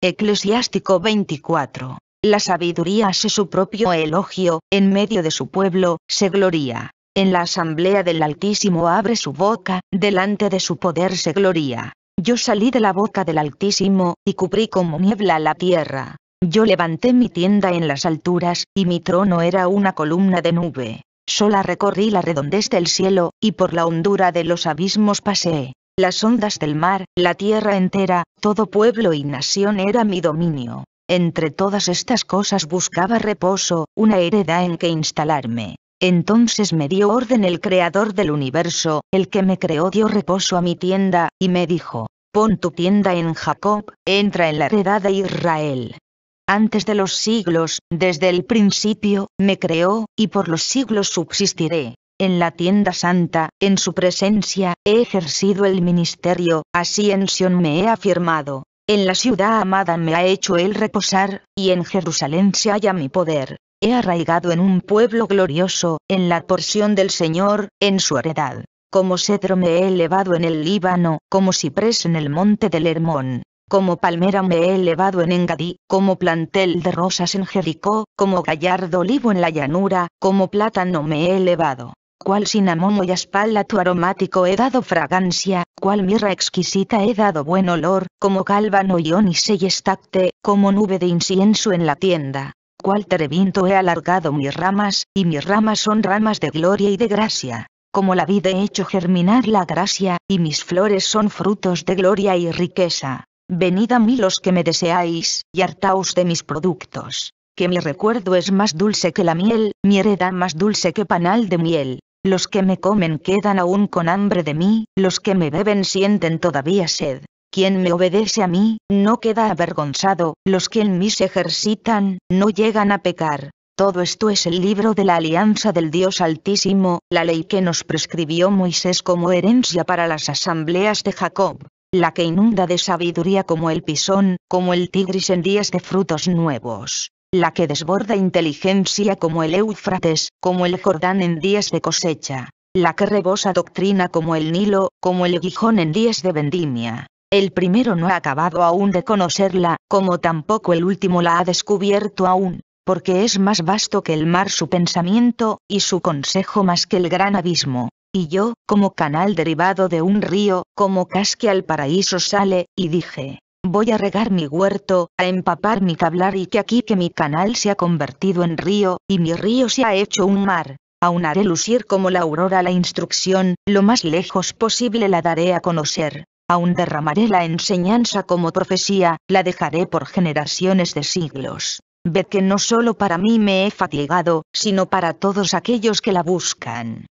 Eclesiástico 24. La sabiduría hace su propio elogio, en medio de su pueblo, se gloría. En la asamblea del Altísimo abre su boca, delante de su poder se gloría. Yo salí de la boca del Altísimo, y cubrí como niebla la tierra. Yo levanté mi tienda en las alturas, y mi trono era una columna de nube. Sola recorrí la redondez del cielo, y por la hondura de los abismos pasé las ondas del mar, la tierra entera, todo pueblo y nación era mi dominio. Entre todas estas cosas buscaba reposo, una heredad en que instalarme. Entonces me dio orden el creador del universo, el que me creó dio reposo a mi tienda, y me dijo, pon tu tienda en Jacob, entra en la heredad de Israel. Antes de los siglos, desde el principio, me creó, y por los siglos subsistiré en la tienda santa, en su presencia, he ejercido el ministerio, así en Sion me he afirmado. En la ciudad amada me ha hecho el reposar, y en Jerusalén se halla mi poder. He arraigado en un pueblo glorioso, en la porción del Señor, en su heredad. Como cedro me he elevado en el Líbano, como ciprés en el monte del Hermón. Como palmera me he elevado en Engadí, como plantel de rosas en Jericó, como gallardo olivo en la llanura, como plátano me he elevado cual sinamomo y espalda tu aromático he dado fragancia, cual mirra exquisita he dado buen olor, como cálvano y onise y estacte, como nube de incienso en la tienda. Cual terebinto he alargado mis ramas, y mis ramas son ramas de gloria y de gracia. Como la vida he hecho germinar la gracia, y mis flores son frutos de gloria y riqueza. Venid a mí los que me deseáis, y hartaos de mis productos que mi recuerdo es más dulce que la miel, mi hereda más dulce que panal de miel los que me comen quedan aún con hambre de mí, los que me beben sienten todavía sed. Quien me obedece a mí, no queda avergonzado, los que en mí se ejercitan, no llegan a pecar. Todo esto es el libro de la alianza del Dios Altísimo, la ley que nos prescribió Moisés como herencia para las asambleas de Jacob, la que inunda de sabiduría como el pisón, como el tigris en días de frutos nuevos la que desborda inteligencia como el Éufrates, como el Jordán en días de cosecha, la que rebosa doctrina como el Nilo, como el Gijón en días de vendimia. El primero no ha acabado aún de conocerla, como tampoco el último la ha descubierto aún, porque es más vasto que el mar su pensamiento, y su consejo más que el gran abismo. Y yo, como canal derivado de un río, como casque al paraíso sale, y dije, voy a regar mi huerto, a empapar mi cablar y que aquí que mi canal se ha convertido en río, y mi río se ha hecho un mar. Aún haré lucir como la aurora la instrucción, lo más lejos posible la daré a conocer. Aún derramaré la enseñanza como profecía, la dejaré por generaciones de siglos. Ved que no solo para mí me he fatigado, sino para todos aquellos que la buscan.